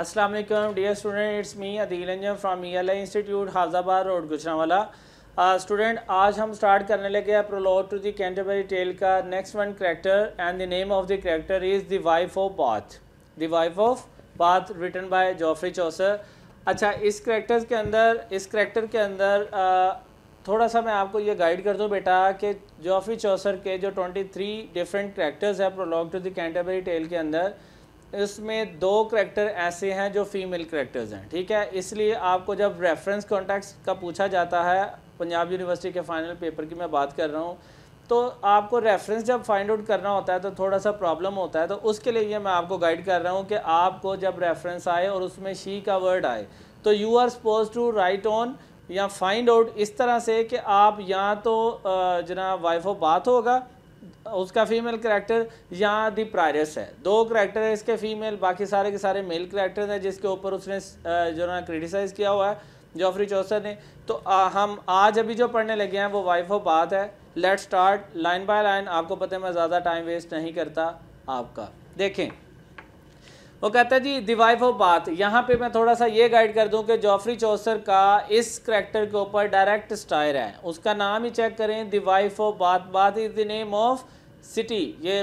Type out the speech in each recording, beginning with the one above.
अस्सलाम वालेकुम dear student it's me Adeel Anjum from E L I institute Hafizabad road Gujranwala student आज हम स्टार्ट करने लगे हैं prologue to the Canterbury tale का next one character and the name of the character is the wife of Bath the wife of Bath written by Geoffrey Chaucer अच्छा इस character के अंदर इस करेक्टर के अंदर uh, थोड़ा सा मैं आपको ये गाइड कर दूँ बेटा कि जॉफरी चौसर के जो 23 डिफरेंट करेक्टर्स है prologue to the Canterbury tale के अंदर इसमें दो करेक्टर ऐसे हैं जो फीमेल करेक्टर्स हैं ठीक है इसलिए आपको जब रेफरेंस कॉन्टैक्ट का पूछा जाता है पंजाब यूनिवर्सिटी के फाइनल पेपर की मैं बात कर रहा हूँ तो आपको रेफरेंस जब फाइंड आउट करना होता है तो थोड़ा सा प्रॉब्लम होता है तो उसके लिए ये मैं आपको गाइड कर रहा हूँ कि आपको जब रेफरेंस आए और उसमें शी का वर्ड आए तो you are supposed to write on या फाइंड आउट इस तरह से कि आप या तो जना वाइफ ऑफ बात होगा उसका फीमेल करेक्टर यहाँ दी प्रायरस है दो करेक्टर है इसके फीमेल बाकी सारे के सारे मेल करेक्टर्स हैं जिसके ऊपर उसने जो ना क्रिटिसाइज़ किया हुआ है जॉफरी चौसर ने तो आ, हम आज अभी जो पढ़ने लगे हैं वो वाइफ ऑफ बात है let start line by line आपको पता है मैं ज़्यादा टाइम वेस्ट नहीं करता आपका देखें वो कहता है जी दी वाइफ ऑफ बात यहाँ पे मैं थोड़ा सा ये गाइड कर दूँ कि जॉफरी चौसर का इस करेक्टर के ऊपर डायरेक्ट स्टायर है उसका नाम ही चेक करें दी wife of Bath Bath is the name of city ये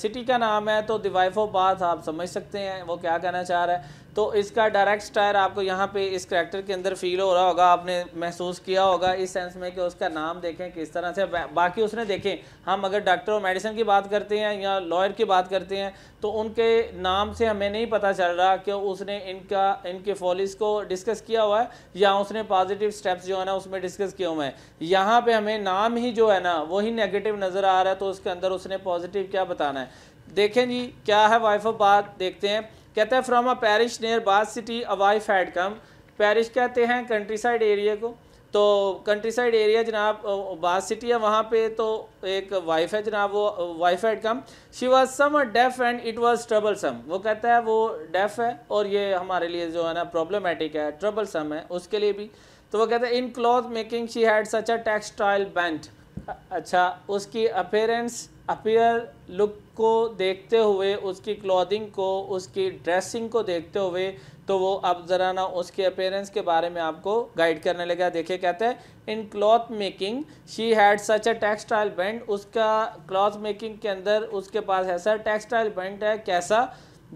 सिटी का नाम है तो दिवाइफ बाथ आप समझ सकते हैं वो क्या कहना चाह रहा है तो इसका डायरेक्ट स्टायर आपको यहाँ पे इस करेक्टर के अंदर फील हो रहा होगा आपने महसूस किया होगा इस सेंस में कि उसका नाम देखें किस तरह से बाकी उसने देखें हम अगर डॉक्टर और मेडिसिन की बात करते हैं या लॉयर की बात करते हैं तो उनके नाम से हमें नहीं पता चल रहा कि उसने इनका इनके फॉलिस को डिस्कस किया हुआ है या उसने पॉजिटिव स्टेप्स जो है ना उसमें डिस्कस किए हुए हैं यहाँ पर हमें नाम ही जो है ना वही नेगेटिव नज़र आ रहा है तो उसके अंदर उसने पॉजिटिव क्या बताना है देखें जी क्या है वाइफ ऑफ बात देखते हैं कहते हैं from a parish near Bath city a wife had come parish कहते हैं कंट्री साइड एरिया को तो कंट्री साइड एरिया जनाब बाथ सिटी है वहाँ पे तो एक वाइफ है जनाब वो wife had come she was some deaf and it was trouble some वो कहता है वो डेफ है और ये हमारे लिए जो है ना प्रॉब्लमेटिक है ट्रबल सम है उसके लिए भी तो वो कहते हैं in cloth making she had such a textile bent अच्छा उसकी अपेयरेंस अपियर लुक को देखते हुए उसकी क्लोदिंग को उसकी ड्रेसिंग को देखते हुए तो वो अब ज़रा ना उसके अपेयरेंस के बारे में आपको गाइड करने लगा देखिए कहते हैं in cloth making she had such a textile band उसका क्लॉथ मेकिंग के अंदर उसके पास ऐसा टेक्सटाइल बैंड है कैसा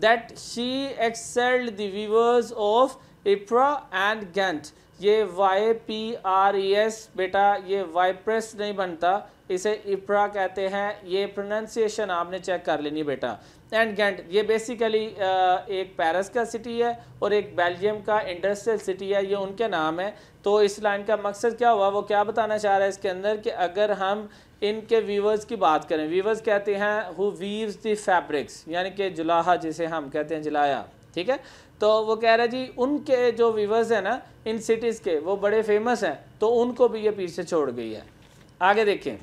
that she excelled the weavers of Ypres and Ghent ये Y P R E S बेटा ये वाइप्रेस नहीं बनता इसे इप्रा कहते हैं ये प्रोनाउंसिएशन आपने चेक कर लेनी बेटा एंड गेंट ये बेसिकली एक पेरिस का सिटी है और एक बेल्जियम का इंडस्ट्रियल सिटी है ये उनके नाम है तो इस लाइन का मकसद क्या हुआ वो क्या बताना चाह रहा है इसके अंदर कि अगर हम इनके वीवर्स की बात करें वीवर्स कहते हैं हु वीव्स द फैब्रिक्स यानी कि जुलाहा जिसे हम कहते हैं जुलाया ठीक है तो वो कह रहे जी उनके जो व्यूवर्स हैं ना इन सिटीज़ के वो बड़े फेमस हैं तो उनको भी ये पीछे छोड़ गई है आगे देखें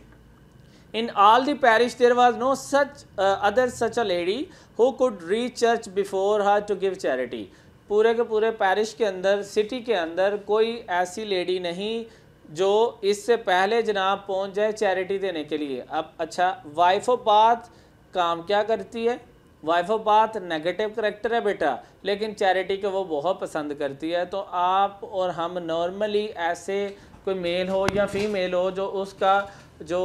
in all the parish there was no such other such a lady who could reach church before her to give charity पूरे के पूरे पैरिश के अंदर सिटी के अंदर कोई ऐसी लेडी नहीं जो इससे पहले जनाब पहुंच जाए चैरिटी देने के लिए अब अच्छा वाइफोपाथ काम क्या करती है wife of Bath negative character है बेटा लेकिन चैरिटी को वो बहुत पसंद करती है तो आप और हम नॉर्मली ऐसे कोई मेल हो या फीमेल हो जो उसका जो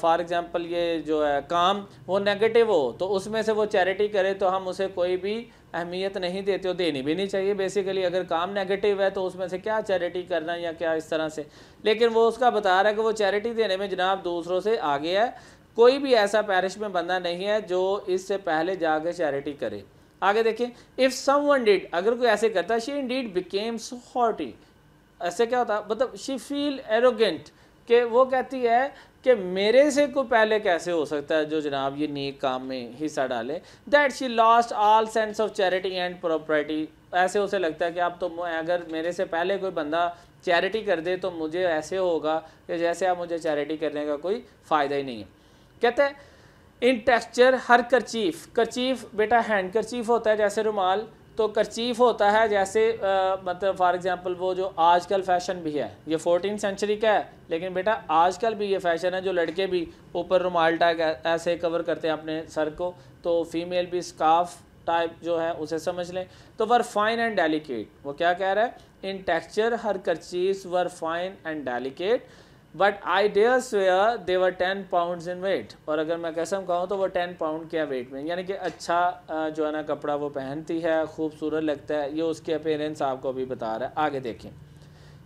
फॉर एग्ज़ाम्पल ये जो है काम वो नेगेटिव हो तो उसमें से वो चैरिटी करे तो हम उसे कोई भी अहमियत नहीं देते हो देनी भी नहीं चाहिए बेसिकली अगर काम नेगेटिव है तो उसमें से क्या चैरिटी करना या क्या इस तरह से लेकिन वो उसका बता रहा है कि वो चैरिटी देने में जनाब दूसरों से आगे है कोई भी ऐसा पैरिश में बंदा नहीं है जो इससे पहले जाकर चैरिटी करे आगे देखिए इफ़ सम वन डिड अगर कोई ऐसे करता she in became so haughty ऐसे क्या होता मतलब शी फील एरोगेंट कि वो कहती है कि मेरे से को पहले कैसे हो सकता है जो जनाब ये नेक काम में हिस्सा डाले that she lost all sense of charity and property ऐसे उसे लगता है कि आप तो अगर मेरे से पहले कोई बंदा चैरिटी कर दे तो मुझे ऐसे होगा कि जैसे आप मुझे चैरिटी करने का कोई फ़ायदा ही नहीं है कहते हैं इन टेक्सचर हर करचीफ करचीफ बेटा हैंड करचीफ होता है जैसे रुमाल तो करचीफ होता है जैसे आ, मतलब फॉर एग्जांपल वो जो आजकल फैशन भी है ये फोर्टीन सेंचुरी का है लेकिन बेटा आजकल भी ये फैशन है जो लड़के भी ऊपर रुमाल टाइप ऐसे कवर करते हैं अपने सर को तो फीमेल भी स्काफ टाइप जो है उसे समझ लें तो वर फाइन एंड डेलीकेट वो क्या कह रहा है in texture her kerchiefs were fine and delicate but I dare swear they were ten pound in weight और अगर मैं कसम कहूँ तो वो टेन पाउंड क्या वेट में यानी कि अच्छा जो है ना कपड़ा वो पहनती है खूबसूरत लगता है ये उसके अपेयरेंस आपको अभी बता रहा है आगे देखें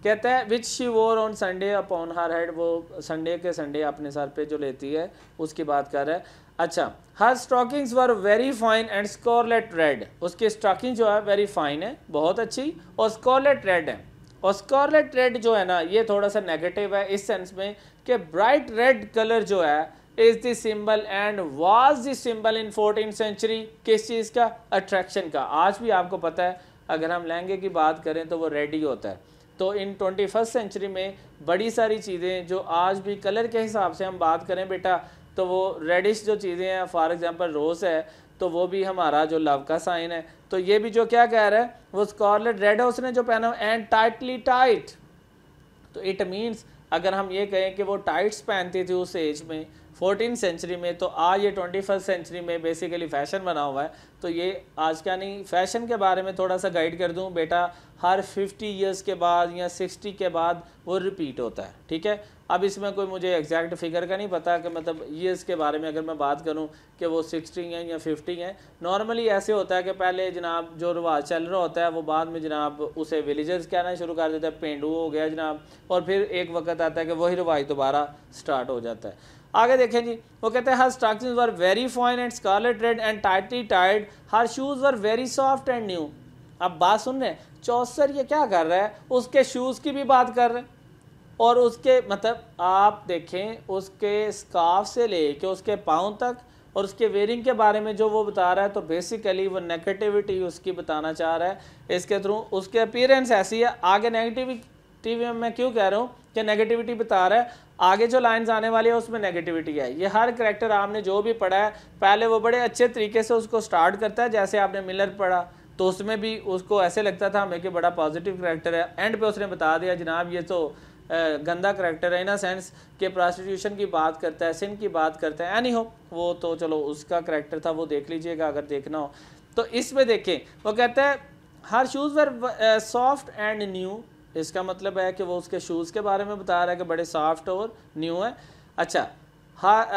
कहते हैं which she wore on Sunday upon her head वो संडे के संडे अपने सर पे जो लेती है उसकी बात कर रहा है अच्छा her stockings were very fine and scarlet red उसकी स्टॉकिंग जो है वेरी फाइन है बहुत अच्छी और स्कॉर्लेट रेड है और स्कॉर्लेट रेड जो है ना ये थोड़ा सा नेगेटिव है इस सेंस में कि ब्राइट रेड कलर जो है is the symbol and was the symbol in fourteen century किस चीज़ का अट्रैक्शन का आज भी आपको पता है अगर हम लहंगे की बात करें तो वो रेड ही होता है तो इन ट्वेंटी फर्स्ट सेंचुरी में बड़ी सारी चीज़ें जो आज भी कलर के हिसाब से हम बात करें बेटा तो वो रेडिश जो चीज़ें हैं फॉर एग्ज़ाम्पल रोज़ है तो वो भी हमारा जो लव का साइन है तो ये भी जो क्या कह रहा है वो स्कॉर्लेट रेड है उसने जो पहना एंड टाइटली टाइट तो इट मीन्स अगर हम ये कहें कि वो टाइट्स पहनती थी उस एज में फोर्टीन सेंचुरी में तो आज ये ट्वेंटी फर्स्ट सेंचुरी में बेसिकली फ़ैशन बना हुआ है तो ये आज क्या नहीं फ़ैशन के बारे में थोड़ा सा गाइड कर दूँ बेटा हर फिफ्टी ईयर्स के बाद या सिक्सटी के बाद वो रिपीट होता है ठीक है अब इसमें कोई मुझे एग्जैक्ट फिगर का नहीं पता कि मतलब ईयर्स के बारे में अगर मैं बात करूँ कि वो सिक्सटी हैं या फिफ्टी हैं नॉर्मली ऐसे होता है कि पहले जनाब जो रिवाज चल रहा होता है वो बाद में जनाब उसे विलेजर्स कहना शुरू कर देता है पेंडू हो गया जनाब और फिर एक वक्त आता है कि वही रिवाज दोबारा स्टार्ट हो जाता है आगे देखें जी वो कहते हैं her stocking were very fine and scarlet red and tightly tied her shoes were very soft and new अब बात सुन रहे हैं चौसर ये क्या कर रहा है उसके शूज़ की भी बात कर रहे हैं और उसके मतलब आप देखें उसके स्काफ से ले के उसके पाँव तक और उसके वेयरिंग के बारे में जो वो बता रहा है तो बेसिकली वो नेगेटिविटी उसकी बताना चाह रहा है इसके थ्रू उसके अपीयरेंस ऐसी है आगे नेगेटिव टीवी में मैं क्यों कह रहा हूँ कि नेगेटिविटी बता रहा है आगे जो लाइंस आने वाली है उसमें नेगेटिविटी है ये हर करेक्टर आपने जो भी पढ़ा है पहले वो बड़े अच्छे तरीके से उसको स्टार्ट करता है जैसे आपने मिलर पढ़ा तो उसमें भी उसको ऐसे लगता था हमें कि बड़ा पॉजिटिव करेक्टर है एंड पे उसने बता दिया जनाब ये तो गंदा करैक्टर है इन सेंस कि प्रॉस्टिट्यूशन की बात करता है सिंह की बात करता है एनी हो वो तो चलो उसका करैक्टर था वो देख लीजिएगा अगर देखना हो तो इसमें देखें वो कहता है her shoes were soft and new इसका मतलब है कि वो उसके शूज़ के बारे में बता रहा है कि बड़े सॉफ्ट और न्यू है अच्छा her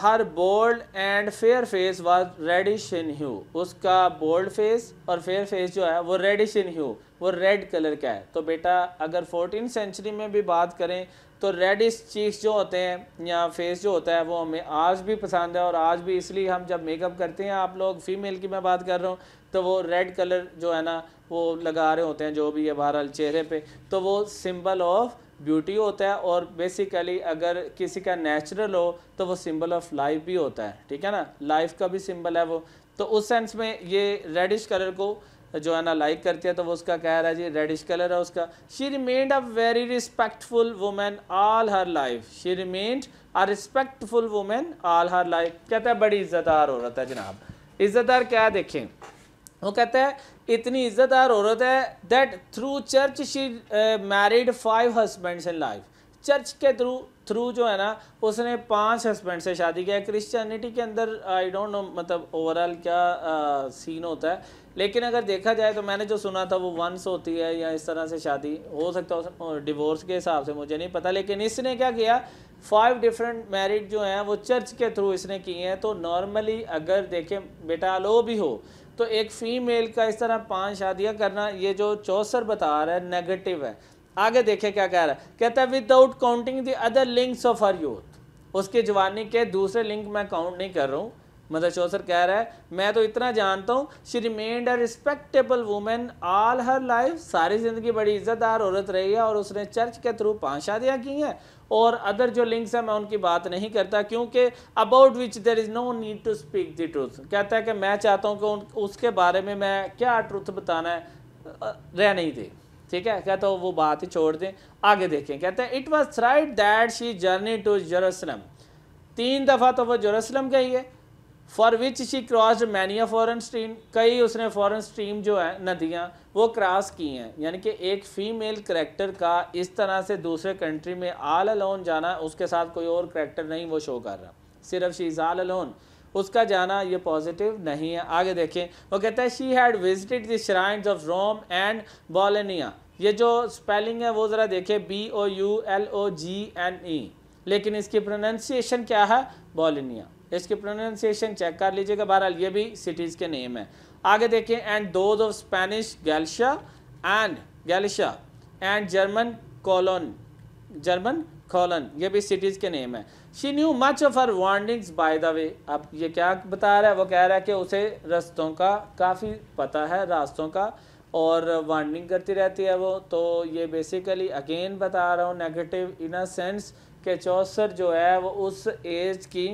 her bold and fair face was reddish in hue उसका बोल्ड फेस और फेयर फेस जो है वो रेडिश इन ह्यू वो रेड कलर का है तो बेटा अगर फोर्टीन सेंचुरी में भी बात करें तो रेडिश चीज़ जो होते हैं या फेस जो होता है वो हमें आज भी पसंद है और आज भी इसलिए हम जब मेकअप करते हैं आप लोग फीमेल की मैं बात कर रहा हूँ तो वो रेड कलर जो है ना वो लगा रहे होते हैं जो भी है बहरहाल चेहरे पे तो वो सिंबल ऑफ ब्यूटी होता है और बेसिकली अगर किसी का नेचुरल हो तो वो सिंबल ऑफ लाइफ भी होता है ठीक है ना लाइफ का भी सिंबल है वो तो उस सेंस में ये रेडिश कलर को जो है ना लाइक करती है तो वो उसका कह रहा है जी रेडिश कलर है उसका she remained a very respectful women all her life she remained a respectful women all her life कहता है बड़ी इज्जतदार औरत है जनाब इज्जतदार क्या देखें वो कहता है इतनी इज्जतदार औरत है that through church she married five husbands in life church के थ्रू थ्रू जो है ना उसने पांच हस्बैंड से शादी किया क्रिश्चियनिटी के अंदर आई डोंट नो मतलब ओवरऑल क्या आ, uh, सीन होता है लेकिन अगर देखा जाए तो मैंने जो सुना था वो वंस होती है या इस तरह से शादी हो सकता है डिवोर्स के हिसाब से मुझे नहीं पता लेकिन इसने क्या किया फाइव डिफरेंट मैरिड जो हैं वो चर्च के थ्रू इसने किए हैं तो नॉर्मली अगर देखें बेटा लो भी हो तो एक फ़ीमेल का इस तरह पांच शादियां करना ये जो चौसर बता रहा है नेगेटिव है आगे देखे क्या कह रहा है कहता है without counting the other links of her youth उसके जवानी के दूसरे लिंक मैं काउंट नहीं कर रहा हूँ मदर चौसर कह रहा है मैं तो इतना जानता हूँ she remained a respectable women all her life सारी ज़िंदगी बड़ी इज़्ज़तदार औरत रही है और उसने चर्च के थ्रू पाँच शादियाँ की हैं और अदर जो लिंक्स हैं मैं उनकी बात नहीं करता क्योंकि about which there is no need to speak the truth कहता है कि मैं चाहता हूँ कि उन, उसके बारे में मैं क्या ट्रूथ बताना है रह नहीं दे ठीक है कहता हूँ वो बात ही छोड़ दें आगे देखें कहते हैं it was right that she journey to Jerusalem तीन दफ़ा तो वो जरूसलम गई है for which she crossed many a foreign stream कई उसने फॉरन स्ट्रीम जो है नदियाँ वो क्रॉस की हैं यानी कि एक फ़ीमेल करेक्टर का इस तरह से दूसरे कंट्री में आल अलोन जाना उसके साथ कोई और करेक्टर नहीं वो शो कर रहा सिर्फ शी इज़ आल अलोन उसका जाना ये पॉजिटिव नहीं है आगे देखें वो कहता है she had visited the shrines of Rome and Bologna ये जो स्पेलिंग है वो ज़रा देखे B O U L O G N E e। लेकिन इसकी प्रोनाउंसिएशन क्या है बोलनिया इसकी प्रोनाउंसिएशन चेक कर लीजिएगा बहरहाल ये भी सिटीज़ के नेम है आगे देखें and those of Spanish Galicia and Galicia and German Cologne German Cologne ये भी सिटीज़ के नेम है she knew much of her warnings by the way अब ये क्या बता रहा है वो कह रहा है कि उसे रास्तों का काफ़ी पता है रास्तों का और वार्निंग करती रहती है वो तो ये बेसिकली अगेन बता रहा हूँ नेगेटिव इन अ सेंस के चौसर जो है वो उस एज की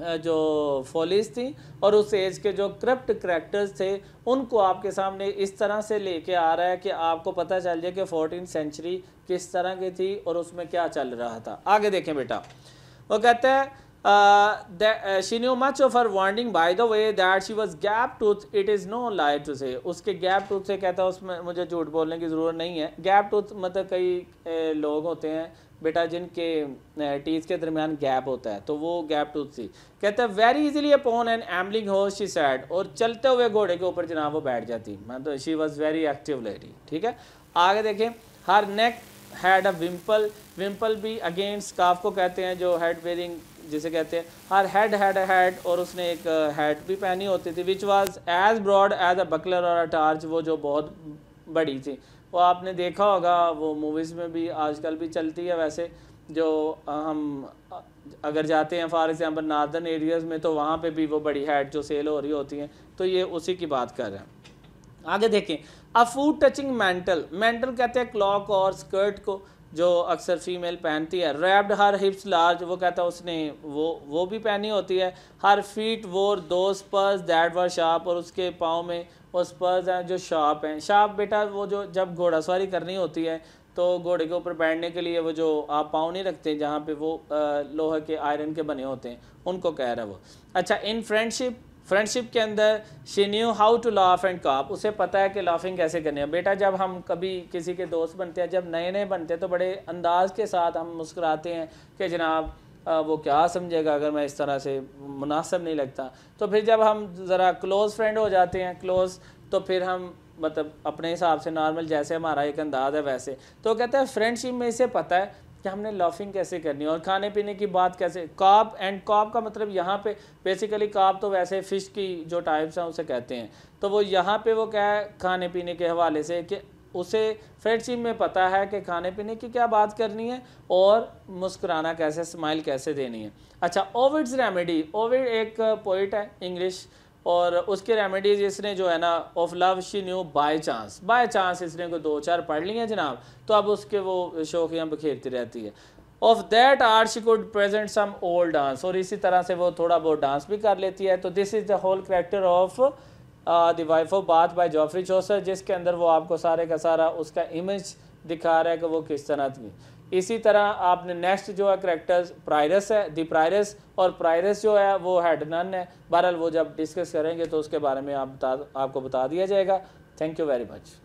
जो फॉलिस थी और उस एज के जो करप्ट करेक्टर्स थे उनको आपके सामने इस तरह से लेके आ रहा है कि आपको पता चल जाए कि फोर्टीन सेंचुरी किस तरह की थी और उसमें क्या चल रहा था आगे देखें बेटा वो कहते हैं Uh, that, uh, she knew much of her warning by the way that she was gap tooth it is no lie to say उसके gap tooth से कहता उसमें मुझे झूठ बोलने की ज़रूरत नहीं है gap tooth मतलब कई ए, uh, लोग होते हैं बेटा जिनके टीज uh, के दरमियान गैप होता है तो वो गैप टूथ थी कहता है very easily upon an ambling horse she sat और चलते हुए घोड़े के ऊपर जनाब वो बैठ जाती मैं तो she was very active lady ठीक है आगे देखें हर नेक हैड अ विम्पल विम्पल भी अगेन स्काफ को कहते हैं जो हेड वेयरिंग जिसे कहते हैं हर हेड हैड हैड और उसने एक हैट uh, भी पहनी होती थी which was as broad as a buckler और अ टार्च वो जो बहुत बड़ी थी वो आपने देखा होगा वो मूवीज़ में भी आजकल भी चलती है वैसे जो uh, हम uh, अगर जाते हैं फॉर एग्ज़ाम्पल नार्दर्न एरियाज़ में तो वहाँ पे भी वो बड़ी हैड जो सेल हो रही होती हैं तो ये उसी की बात कर रहे हैं आगे देखें a foot touching mantle mantle कहते हैं क्लॉक और स्कर्ट को जो अक्सर फीमेल पहनती है रैप्ड हर हिप्स लार्ज वो कहता है उसने वो वो भी पहनी होती है हर फीट वोर दो स्पर्स दैट वर शार्प और उसके पाँव में वो स्पर्स हैं जो शार्प हैं शार्प बेटा वो जो जब घोड़ा सवारी करनी होती है तो घोड़े के ऊपर बैठने के लिए वो जो आप पाँव नहीं रखते जहाँ पे वो लोहे के आयरन के बने होते हैं उनको कह रहा है वो अच्छा इन फ्रेंडशिप फ्रेंडशिप के अंदर she knew how to laugh and carp उसे पता है कि लाफिंग कैसे करनी है बेटा जब हम कभी किसी के दोस्त बनते हैं जब नए नए बनते हैं तो बड़े अंदाज के साथ हम मुस्कुराते हैं कि जनाब वो क्या समझेगा अगर मैं इस तरह से मुनासब नहीं लगता तो फिर जब हम ज़रा क्लोज़ फ्रेंड हो जाते हैं क्लोज़ तो फिर हम मतलब अपने हिसाब से नॉर्मल जैसे हमारा एक अंदाज़ है वैसे तो कहते हैं फ्रेंडशिप में इसे पता है कि हमने लॉफिंग कैसे करनी है और खाने पीने की बात कैसे काप एंड काप का मतलब यहाँ पे बेसिकली काप तो वैसे फ़िश की जो टाइप्स हैं उसे कहते हैं तो वो यहाँ पे वो क्या है खाने पीने के हवाले से कि उसे फ्रेंडशिप में पता है कि खाने पीने की क्या बात करनी है और मुस्कुराना कैसे स्माइल कैसे देनी है अच्छा ओविड्स रेमेडी ओविड एक पोइट है इंग्लिश और उसके रेमेडीज़ इसने जो है ना of love she knew by chance by chance इसने को दो चार पढ़ ली हैं जनाब तो अब उसके वो शौक़ियाँ बखेरती रहती है of that art she could present some old dance और इसी तरह से वो थोड़ा बहुत डांस भी कर लेती है तो this is the whole character of the wife of Bath by Geoffrey Chaucer जिसके अंदर वो आपको सारे का सारा उसका इमेज दिखा रहा है कि वो किस तरह थी इसी तरह आपने नेक्स्ट जो है करेक्टर्स प्रायरस है दी प्रायरस और प्रायरस जो है वो हेड नन है बहरहाल वो जब डिस्कस करेंगे तो उसके बारे में आप बता आपको बता दिया जाएगा थैंक यू वेरी मच